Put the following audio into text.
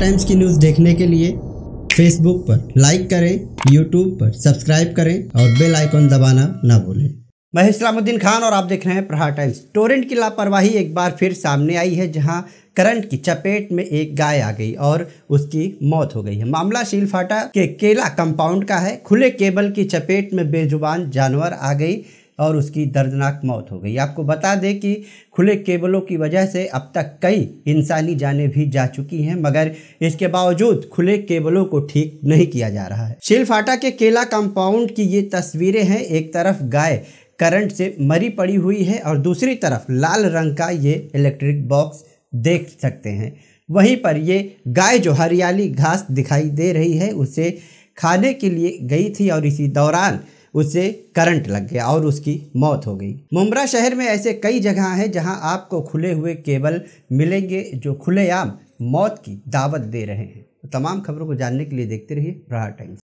times की news देखने के लिए फेसबुक पर लाइक करें यूट्यूब पर सब्सक्राइब करें और बेल आइकॉन दबाना ना भूलें मैं इस्लामुद्दीन खान और आप देख रहे हैं प्रहार टाइम्स टोरेंट की लापरवाही एक बार फिर सामने आई है जहां करंट की चपेट में एक गाय आ गई और उसकी मौत हो गई है मामला शीलफाटा के केला कंपाउंड का है खुले केबल की चपेट में बेजुबान जानवर आ गई और उसकी दर्दनाक मौत हो गई आपको बता दें कि खुले केबलों की वजह से अब तक कई इंसानी जानें भी जा चुकी हैं मगर इसके बावजूद खुले केबलों को ठीक नहीं किया जा रहा है शिलफाटा के केला कंपाउंड की ये तस्वीरें हैं एक तरफ गाय करंट से मरी पड़ी हुई है और दूसरी तरफ लाल रंग का ये इलेक्ट्रिक बॉक्स देख सकते हैं वहीं पर ये गाय जो हरियाली घास दिखाई दे रही है उसे खाने के लिए गई थी और इसी दौरान उसे करंट लग गया और उसकी मौत हो गई मुमरा शहर में ऐसे कई जगह हैं जहां आपको खुले हुए केबल मिलेंगे जो खुलेआम मौत की दावत दे रहे हैं तो तमाम खबरों को जानने के लिए देखते रहिए प्रहार टाइम्स